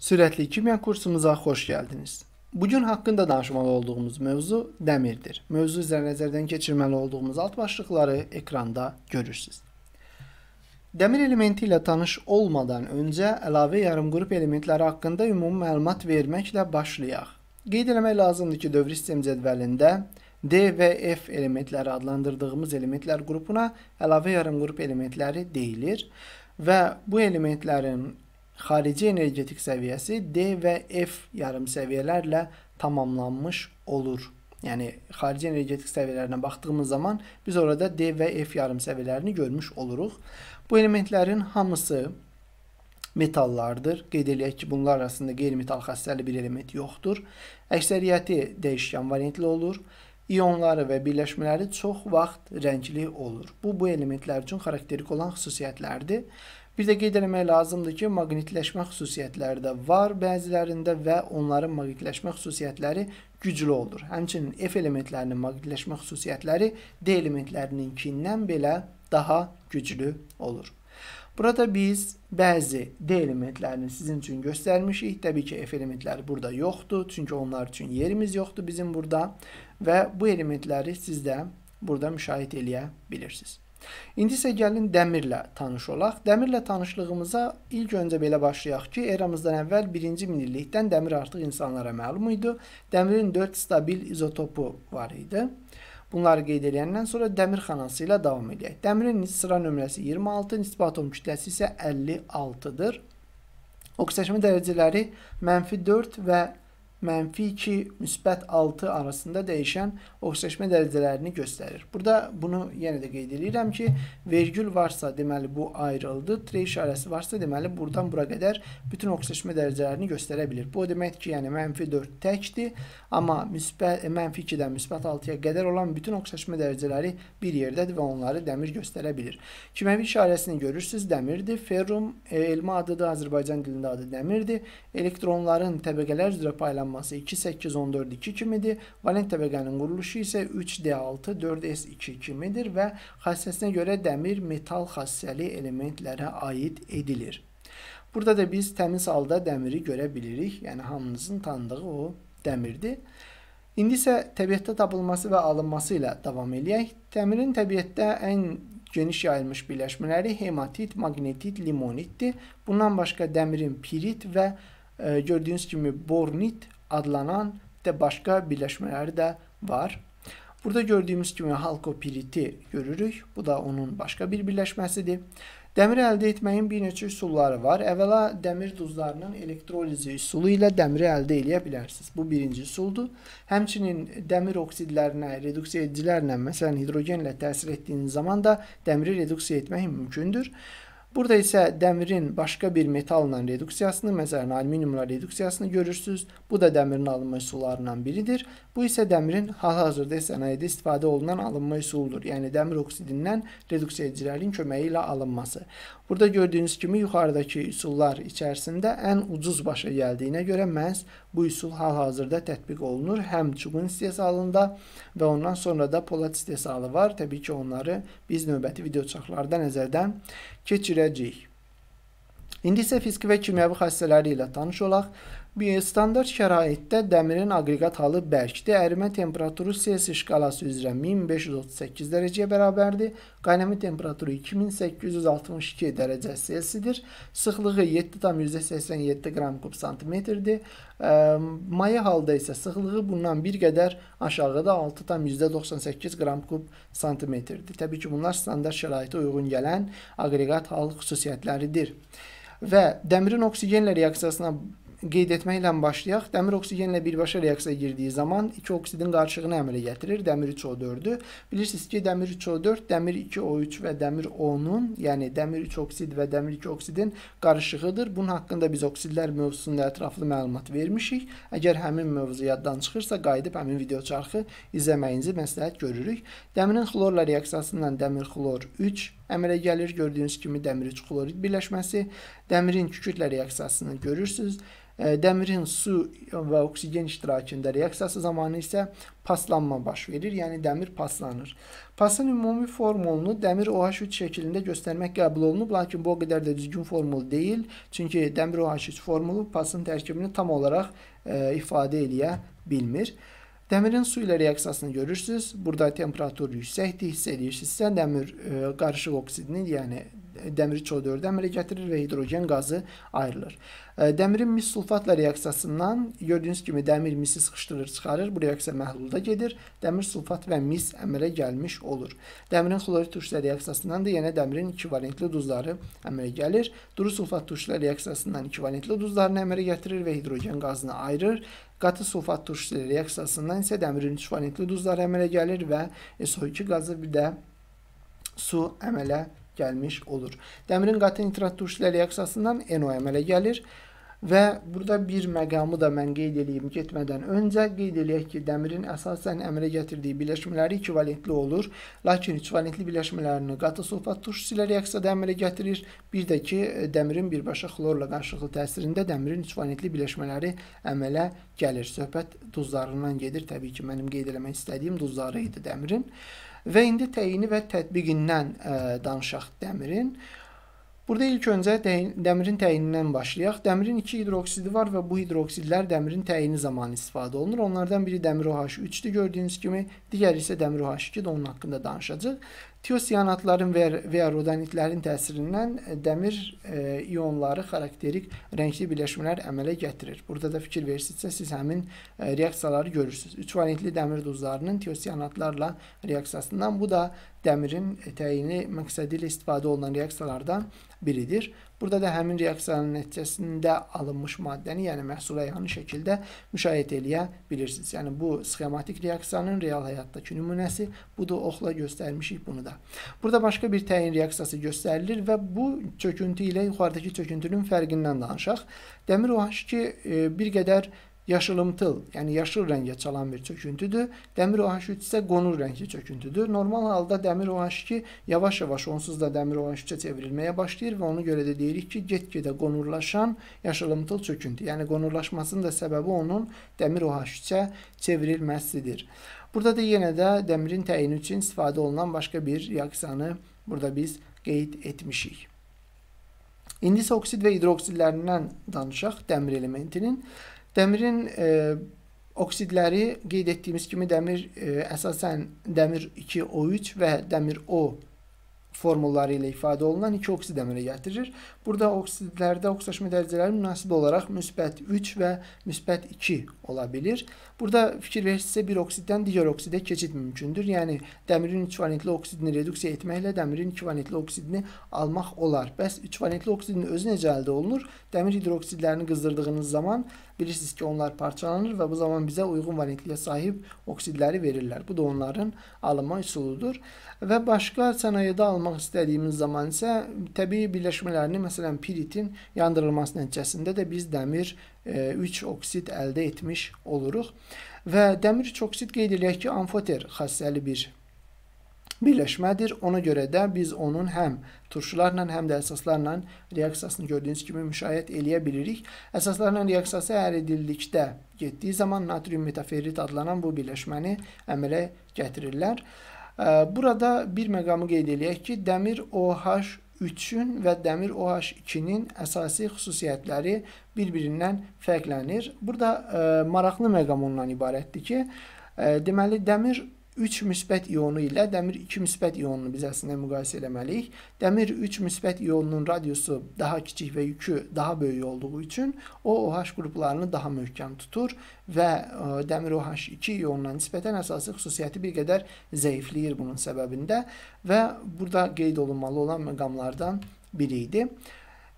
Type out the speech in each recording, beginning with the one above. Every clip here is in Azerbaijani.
Sürətli kimya kursumuza xoş gəldiniz. Bu gün haqqında danışmalı olduğumuz mövzu dəmirdir. Mövzu üzrə nəzərdən keçirməli olduğumuz alt başlıqları ekranda görürsüz. Dəmir elementi ilə tanış olmadan öncə əlavə yarımqrup elementləri haqqında ümumi məlumat verməklə başlayaq. Qeyd etmək lazımdır ki, dövri sistem cədvəlində D və F elementləri adlandırdığımız elementlər qrupuna əlavə yarımqrup elementləri deyilir və bu elementlərin xarici energetik səviyyəsi D və F yarım səviyyələrlə tamamlanmış olur. Yəni xarici energetik səviyyələrinə baxdığımız zaman biz orada D və F yarım səviyyələrini görmüş oluruq. Bu elementlərin hamısı metallardır. Qeyd eləyək ki, bunlar arasında qeyri-metal xassəli bir element yoxdur. Əksəriyyəti dəyişkən variantlı olur. İonları və birləşmələri çox vaxt rəngli olur. Bu bu elementlər üçün xarakterik olan xüsusiyyətlərdir. Bir də qeyd etmək lazımdır ki, maqnitləşmə xüsusiyyətləri də var bəzilərində və onların maqnitləşmə xüsusiyyətləri güclü olur. Həmçinin F elementlərinin maqnitləşmə xüsusiyyətləri D elementlərininkindən belə daha güclü olur. Burada biz bəzi D elementlərini sizin üçün göstərmişik. Təbii ki, F elementləri burada yoxdur, çünki onlar üçün yerimiz yoxdur bizim burada və bu elementləri siz də burada müşahidə eləyə bilirsiniz. İndi isə gəlin dəmirlə tanış olaq. Dəmirlə tanışlığımıza ilk öncə belə başlayaq ki, eramızdan əvvəl 1-ci minillikdən dəmir artıq insanlara məlum idi. Dəmirin 4 stabil izotopu var idi. Bunları qeyd edəndən sonra dəmir xanası ilə davam edək. Dəmirin sıra nömrəsi 26, nisbi atom kütləsi isə 56-dır. Oksidləşmə dərəcələri -4 və -4 mənfi 2, müsbət 6 arasında dəyişən ofseçmə dərəcələrini göstərir. Burada bunu yenə də qeyd edirəm ki, vergül varsa deməli bu ayrıldı, tre işarəsi varsa deməli buradan bura qədər bütün ofseçmə dərəcələrini göstərə bilir. Bu deməkdir ki, yəni mənfi 4 təkdir, amma müsbət, e, mənfi 2-dən müsbət 6-ya qədər olan bütün ofseçmə dərəcələri bir yerdədir və onları dəmir göstərə bilir. Kimyəvi işarəsini görürsüz, dəmirdir. Ferrum, e, elma adı da Azərbaycan dilində adı dəmirdir. Elektronların təbəqələr üzrə paylanması sıralanması 2-8-14-2 kimidir. Valent təbəqənin quruluşu isə 3D6-4S2 kimidir və xassəsinə görə dəmir metal xassəli elementlərə aid edilir. Burada da biz təmiz halda dəmiri görə bilirik. Yəni hamınızın tanıdığı o dəmirdir. İndi isə təbiətdə tapılması və alınması ilə davam eləyək. Dəmirin təbiətdə ən geniş yayılmış birləşmələri hematit, magnetit, limonitdir. Bundan başqa dəmirin pirit və e, gördüyünüz kimi bornit adlanan də başqa birləşmələri də var. Burada gördüyümüz kimi halkopiriti görürük. Bu da onun başqa bir birləşməsidir. Dəmir əldə etməyin bir neçə üsulları var. Əvvəla dəmir duzlarının elektrolizi üsulu ilə dəmiri əldə edə bilərsiniz. Bu birinci üsuldur. Həmçinin dəmir oksidlərinə, reduksiya edicilərlə, məsələn hidrogenlə təsir etdiyiniz zaman da dəmiri reduksiya etmək mümkündür. Burada isə dəmirin başqa bir metalla reduksiyasını, məsələn alüminiumla reduksiyasını görürsüz. Bu da dəmirin alınma üsullarından biridir. Bu isə dəmirin hal-hazırda sənayedə istifadə olunan alınma üsuludur. Yəni dəmir oksidindən reduksiya edicilərin köməyi ilə alınması. Burada gördüyünüz kimi yuxarıdakı üsullar içərisində ən ucuz başa gəldiyinə görə məhz bu üsul hal-hazırda tətbiq olunur. Həm çubuğun istehsalında və ondan sonra da polad istehsalı var. Təbii ki, onları biz növbəti video çaxlarda nəzərdən keçirəcəyik. İndi isə fiziki və kimyəvi xassələri ilə tanış olaq. Standart şəraitdə dəmirin aqreqat halı bərkdir. Ərimə temperaturu Selsi şkalası üzrə 1538 dərəcəyə bərabərdir. Qaynama temperaturu 2862 dərəcə Selsidir. Sıxlığı 7,87 qram kub santimetrdir. Maye halda isə sıxlığı bundan bir qədər aşağıda 6,98 qram kub santimetrdir. Təbii ki, bunlar standart şəraitə uyğun gələn aqreqat hal xüsusiyyətləridir və dəmirin oksigenlə reaksiyasına qeyd etməklə başlayaq. Dəmir oksigenlə birbaşa reaksiyaya girdiyi zaman 2 oksidin qarışığını əmələ gətirir, dəmir 3O4-ü. Bilirsiniz ki, dəmir 3O4, dəmir 2O3 və dəmir O-nun, yəni dəmir 3 oksid və dəmir 2 oksidin qarışığıdır. Bunun haqqında biz oksidlər mövzusunda ətraflı məlumat vermişik. Əgər həmin mövzu yaddan çıxırsa, qayıdıb həmin video çarxı izləməyinizi məsləhət görürük. Dəmirin xlorla reaksiyasından dəmir xlor 3 əmələ gəlir. Gördüyünüz kimi dəmiric klorid birləşməsi, dəmirin kükürtlə reaksiyasını görürsüz. E, dəmirin su və oksigen iştirakında reaksiyası zamanı isə paslanma baş verir, yəni dəmir paslanır. Pasın ümumi formulunu dəmir OH3 şəklində göstərmək qəbul olunub, lakin bu o qədər də düzgün formul deyil. Çünki dəmir OH3 formulu pasın tərkibini tam olaraq ə, e, ifadə eləyə bilmir. Dəmirin su ilə reaksiyasını görürsüz. Burada temperatur yüksəkdir, hiss edirsinizsə, dəmir ə, e, qarışıq oksidinin, yəni dəmiri CO4 əmələ gətirir və hidrogen qazı ayrılır. E, dəmirin mis sulfatla reaksiyasından gördüyünüz kimi dəmir misi sıxışdırır, çıxarır. Bu reaksiya məhlulda gedir. Dəmir sulfat və mis əmələ gəlmiş olur. Dəmirin xlorid turşla reaksiyasından da yenə dəmirin ikivalentli duzları əmələ gəlir. Duru sulfat turşla reaksiyasından ikivalentli duzlarını əmələ gətirir və hidrogen qazını ayırır. Qatı sulfat turşla reaksiyasından isə dəmirin üç valentli duzları əmələ gəlir və SO2 qazı bir də su əmələ gəlir gəlmiş olur. Dəmirin qatı nitrat turşilə reaksiyasından NO əmələ gəlir. Və burada bir məqamı da mən qeyd edeyim getmədən öncə qeyd edək ki, dəmirin əsasən əmələ gətirdiyi birləşmələri ekvivalentli olur, lakin ekvivalentli birləşmələrini qatı sulfat turşusu ilə reaksiyada əmələ gətirir. Bir də ki, dəmirin birbaşa xlorla qarşılıqlı təsirində dəmirin ekvivalentli birləşmələri əmələ gəlir. Söhbət duzlarından gedir. Təbii ki, mənim qeyd eləmək istədiyim duzları idi dəmirin. Və indi təyini və tətbiqindən ə, e, danışaq dəmirin. Burada ilk öncə dəmirin təyinindən başlayaq. Dəmirin 2 hidroksidi var və bu hidroksidlər dəmirin təyini zamanı istifadə olunur. Onlardan biri dəmir OH3-dür gördüyünüz kimi, digəri isə dəmir OH2-dir. Onun haqqında danışacağıq. Tiosianatların və, və ya rodanitlərin təsirindən e, dəmir e, ionları xarakterik rəngli birləşmələr əmələ gətirir. Burada da fikir versinizsə siz həmin e, reaksiyaları görürsüz. 3 valentli dəmir duzlarının tiosianatlarla reaksiyasından bu da dəmirin ətəyini məqsədi ilə istifadə olunan reaksiyalardan biridir. Burada da həmin reaksiyanın nəticəsində alınmış maddəni, yəni məhsula yaxın şəkildə müşahidə eləyə bilirsiniz. Yəni bu sxematik reaksiyanın real həyatdakı nümunəsi budur. Oxla göstərmişik bunu da. Burada başqa bir təyin reaksiyası göstərilir və bu çöküntü ilə yuxarıdakı çöküntünün fərqindən danışaq. Dəmir OH2 e, bir qədər yaşılımtıl, yəni yaşıl rəngə çalan bir çöküntüdür. Dəmir OH3 isə qonur rəngli çöküntüdür. Normal halda dəmir OH2 yavaş-yavaş onsuz da dəmir OH3-ə çevrilməyə başlayır və ona görə də deyirik ki, get-gedə qonurlaşan yaşılımtıl çöküntü. Yəni qonurlaşmasının da səbəbi onun dəmir OH3-ə çevrilməsidir. Burada da yenə də dəmirin təyini üçün istifadə olunan başqa bir reaksiyanı burada biz qeyd etmişik. İndi isə oksid və hidroksidlərindən danışaq dəmir elementinin. Dəmirin e, oksidləri qeyd etdiyimiz kimi dəmir e, əsasən dəmir 2O3 və dəmir O formulları ilə ifadə olunan iki oksid əmələ gətirir. Burada oksidlərdə oksidləşmə dərəcələri münasib olaraq müsbət 3 və müsbət 2 ola bilir. Burada fikir verirsinizsə bir oksiddən digər oksidə keçid mümkündür. Yəni dəmirin 3 valentli oksidini reduksiya etməklə dəmirin 2 valentli oksidini almaq olar. Bəs 3 valentli oksidin özü necə əldə olunur? Dəmir hidroksidlərini qızdırdığınız zaman bilirsiniz ki, onlar parçalanır və bu zaman bizə uyğun valentliyə sahib oksidləri verirlər. Bu da onların alınma üsuludur. Və başqa sənayedə almaq çıxarmaq istədiyimiz zaman isə təbii birləşmələrini, məsələn, piritin yandırılması nəticəsində də biz dəmir 3 e, oksid əldə etmiş oluruq. Və dəmir 3 oksid qeyd eləyək ki, amfoter xassəli bir birləşmədir. Ona görə də biz onun həm turşularla, həm də əsaslarla reaksiyasını gördüyünüz kimi müşahidə eləyə bilirik. Əsaslarla reaksiyası hər edildikdə getdiyi zaman natrium metaferrit adlanan bu birləşməni əmələ gətirirlər. Burada bir məqamı qeyd eləyək ki, dəmir OH3-ün və dəmir OH2-nin əsasi xüsusiyyətləri bir-birindən fərqlənir. Burada e, maraqlı məqam ondan ibarətdir ki, e, deməli dəmir OH3 3 müsbət ionu ilə dəmir 2 müsbət ionunu biz əslində müqayisə eləməliyik. Dəmir 3 müsbət ionunun radiusu daha kiçik və yükü daha böyük olduğu üçün o OH qruplarını daha möhkəm tutur və e, dəmir OH2 ionuna nisbətən əsası xüsusiyyəti bir qədər zəifləyir bunun səbəbində və burada qeyd olunmalı olan məqamlardan biri idi.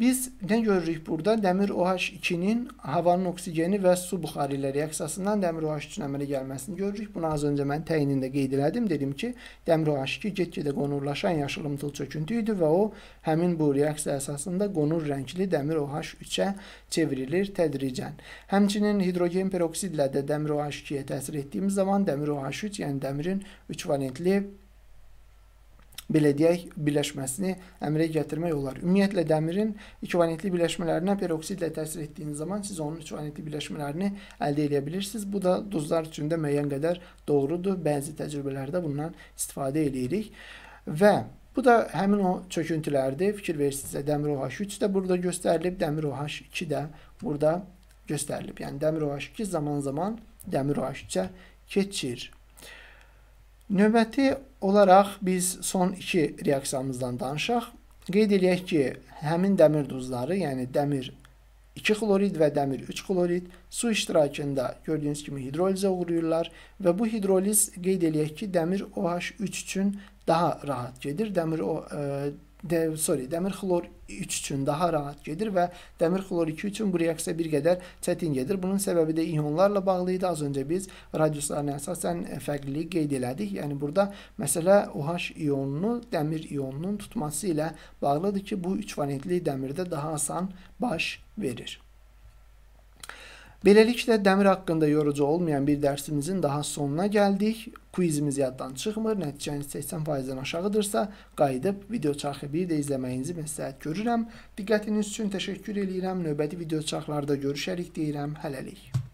Biz nə görürük burada? Dəmir OH2-nin havanın oksigeni və su buxarı ilə reaksiyasından dəmir OH3-ün əmələ gəlməsini görürük. Bunu az öncə mən təyinində qeyd elədim. Dedim ki, dəmir OH2 get-gedə qonurlaşan yaşılımtıl çöküntü idi və o həmin bu reaksiya əsasında qonur rəngli dəmir OH3-ə çevrilir tədricən. Həmçinin hidrogen peroksidlə də dəmir OH2-yə təsir etdiyimiz zaman dəmir OH3, yəni dəmirin 3 valentli belə deyək, birləşməsini əmrə gətirmək olar. Ümumiyyətlə dəmirin ikivalientli birləşmələrinə peroksidlə təsir etdiyiniz zaman siz onun ikivalientli birləşmələrini əldə edə bilirsiniz. Bu da duzlar üçün də müəyyən qədər doğrudur. Bəzi təcrübələrdə bundan istifadə edirik. Və Bu da həmin o çöküntülərdir. Fikir versinizsə dəmir OH3 də burada göstərilib, dəmir OH2 də burada göstərilib. Yəni dəmir OH2 zaman-zaman dəmir OH3-ə keçir. Növbəti olaraq biz son iki reaksiyamızdan danışaq. Qeyd eləyək ki, həmin dəmir duzları, yəni dəmir 2 xlorid və dəmir 3 xlorid su iştirakında gördüyünüz kimi hidrolizə uğrayırlar və bu hidroliz qeyd eləyək ki, dəmir OH3 üçün daha rahat gedir. Dəmir o, e, də, sorry, dəmir xlor 3 üçün daha rahat gedir və dəmir xlor 2 üçün bu reaksiya bir qədər çətin gedir. Bunun səbəbi də ionlarla bağlı idi. Az öncə biz radiuslarına əsasən e, fərqliliyi qeyd elədik. Yəni burada məsələ OH ionunu dəmir ionunun tutması ilə bağlıdır ki, bu 3 valentli dəmirdə daha asan baş verir. Beləliklə dəmir haqqında yorucu olmayan bir dərsimizin daha sonuna gəldik. Quizimiz yaddan çıxmır. Nəticəniz 80%-dən aşağıdırsa, qayıdıb video çarxı bir də izləməyinizi məsləhət görürəm. Diqqətiniz üçün təşəkkür eləyirəm. Növbəti video çarxlarda görüşərik deyirəm. Hələlik.